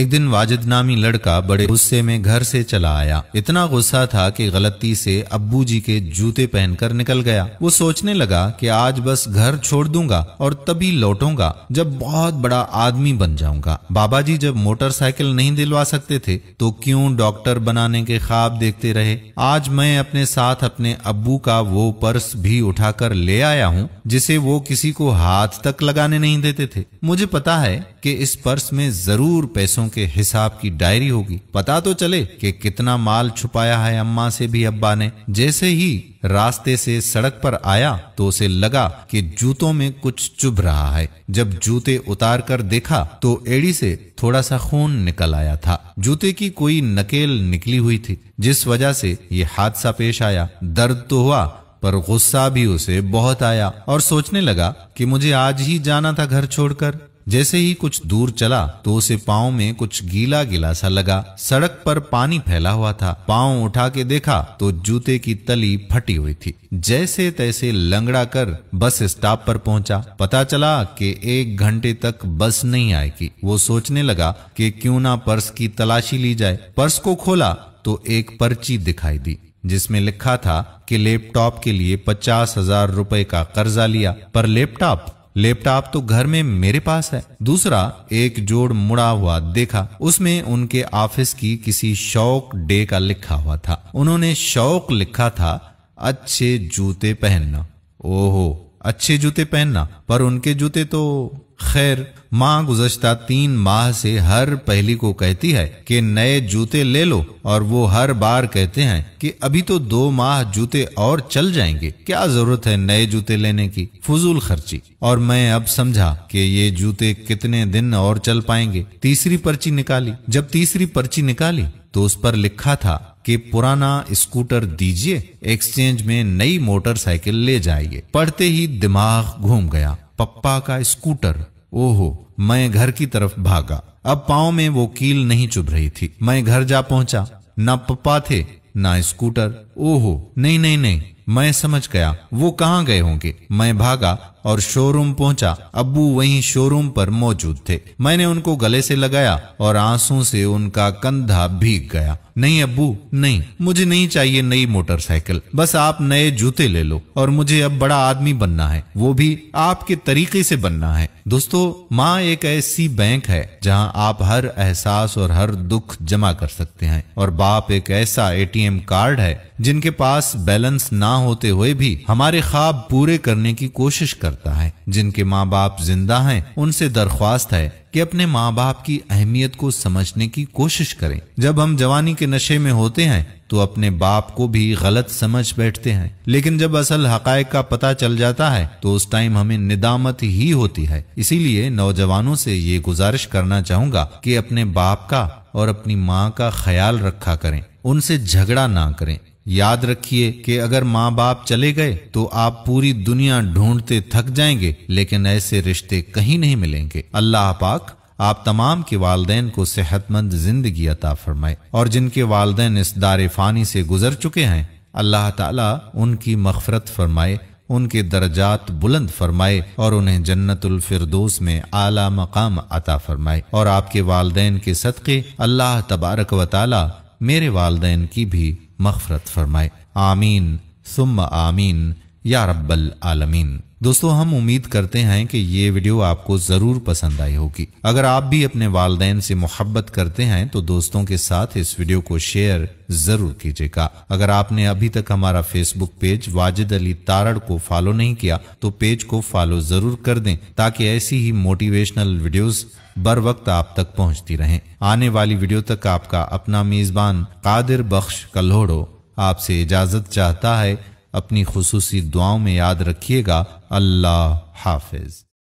एक दिन वाजिद नामी लड़का बड़े गुस्से में घर से चला आया इतना गुस्सा था कि गलती से अब्बू जी के जूते पहनकर निकल गया वो सोचने लगा कि आज बस घर छोड़ दूंगा और तभी लौटूंगा जब बहुत बड़ा आदमी बन जाऊंगा बाबा जी जब मोटरसाइकिल नहीं दिलवा सकते थे तो क्यों डॉक्टर बनाने के ख्वाब देखते रहे आज मैं अपने साथ अपने अबू का वो पर्स भी कर ले आया हूँ जिसे वो किसी को हाथ तक लगाने नहीं देते थे मुझे पता है की इस पर्स में जरूर पैसों पैसों के हिसाब की डायरी होगी पता तो चले कि कितना माल छुपाया है अम्मा से भी अब्बा ने जैसे ही रास्ते से सड़क पर आया तो उसे लगा कि जूतों में कुछ चुभ रहा है जब जूते उतार कर देखा तो एड़ी से थोड़ा सा खून निकल आया था जूते की कोई नकेल निकली हुई थी जिस वजह से ये हादसा पेश आया दर्द तो हुआ पर गुस्सा भी उसे बहुत आया और सोचने लगा कि मुझे आज ही जाना था घर छोड़कर जैसे ही कुछ दूर चला तो उसे पाँव में कुछ गीला गीला सा लगा सड़क पर पानी फैला हुआ था पाँव उठा के देखा तो जूते की तली फटी हुई थी जैसे तैसे लंगड़ा कर बस स्टॉप पर पहुंचा पता चला कि एक घंटे तक बस नहीं आएगी वो सोचने लगा कि क्यों ना पर्स की तलाशी ली जाए पर्स को खोला तो एक पर्ची दिखाई दी जिसमें लिखा था कि लैपटॉप के लिए पचास हजार रुपए का कर्जा लिया पर लैपटॉप लैपटॉप तो घर में मेरे पास है दूसरा एक जोड़ मुड़ा हुआ देखा उसमें उनके ऑफिस की किसी शौक डे का लिखा हुआ था उन्होंने शौक लिखा था अच्छे जूते पहनना ओहो अच्छे जूते पहनना पर उनके जूते तो खैर माँ गुजश्ता तीन माह से हर पहली को कहती है कि नए जूते ले लो और वो हर बार कहते हैं कि अभी तो दो माह जूते और चल जाएंगे क्या जरूरत है नए जूते लेने की फजूल खर्ची और मैं अब समझा कि ये जूते कितने दिन और चल पाएंगे तीसरी पर्ची निकाली जब तीसरी पर्ची निकाली तो उस पर लिखा था कि पुराना स्कूटर दीजिए एक्सचेंज में नई मोटरसाइकिल ले जाइए पढ़ते ही दिमाग घूम गया पप्पा का स्कूटर ओहो मैं घर की तरफ भागा अब पाओ में वो कील नहीं चुभ रही थी मैं घर जा पहुंचा न पप्पा थे ना स्कूटर ओहो नहीं नहीं नहीं मैं समझ गया वो कहाँ गए होंगे मैं भागा और शोरूम पहुंचा अब्बू वहीं शोरूम पर मौजूद थे मैंने उनको गले से लगाया और आंसू से उनका कंधा भीग गया नहीं अब्बू नहीं मुझे नहीं चाहिए नई मोटरसाइकिल बस आप नए जूते ले लो और मुझे अब बड़ा आदमी बनना है वो भी आपके तरीके से बनना है दोस्तों माँ एक ऐसी बैंक है जहाँ आप हर एहसास और हर दुख जमा कर सकते हैं और बाप एक ऐसा एटीएम कार्ड है जिनके पास बैलेंस ना होते हुए भी हमारे ख्वाब पूरे करने की कोशिश करता है जिनके माँ बाप जिंदा हैं उनसे दरख्वास्त है कि अपने माँ बाप की अहमियत को समझने की कोशिश करें जब हम जवानी के नशे में होते हैं तो अपने बाप को भी गलत समझ बैठते हैं लेकिन जब असल हकायक का पता चल जाता है तो उस टाइम हमें निदामत ही होती है इसीलिए नौजवानों से ये गुजारिश करना चाहूँगा कि अपने बाप का और अपनी माँ का ख्याल रखा करें उनसे झगड़ा ना करें याद रखिए कि अगर माँ बाप चले गए तो आप पूरी दुनिया ढूंढते थक जाएंगे लेकिन ऐसे रिश्ते कहीं नहीं मिलेंगे अल्लाह पाक आप तमाम के वालदेन को सेहतमंद जिंदगी अता फरमाए और जिनके वालदेन इस दार फानी से गुजर चुके हैं अल्लाह ताला उनकी मफफरत फरमाए उनके दर्जात बुलंद फरमाए और उन्हें जन्नतुल फिरदोस में आला मकाम अता फरमाए और आपके वालदेन के सदक़े अल्लाह तबारक व मेरे वालदेन की भी मफफरत फरमाए आमीन सुम आमीन या रब्बल आलमीन दोस्तों हम उम्मीद करते हैं कि ये वीडियो आपको ज़रूर पसंद आई होगी अगर आप भी अपने वालदेन से मोहब्बत करते हैं तो दोस्तों के साथ इस वीडियो को शेयर ज़रूर कीजिएगा अगर आपने अभी तक हमारा फेसबुक पेज वाजिद अली तारड़ को फॉलो नहीं किया तो पेज को फॉलो ज़रूर कर दें ताकि ऐसी ही मोटिवेशनल वीडियोस बर वक्त आप तक पहुंचती रहें आने वाली वीडियो तक आपका अपना मेज़बान कादिर बख्श कल्होड़ो आपसे इजाज़त चाहता है अपनी खसूसी दुआओं में याद रखिएगा अल्लाह हाफिज़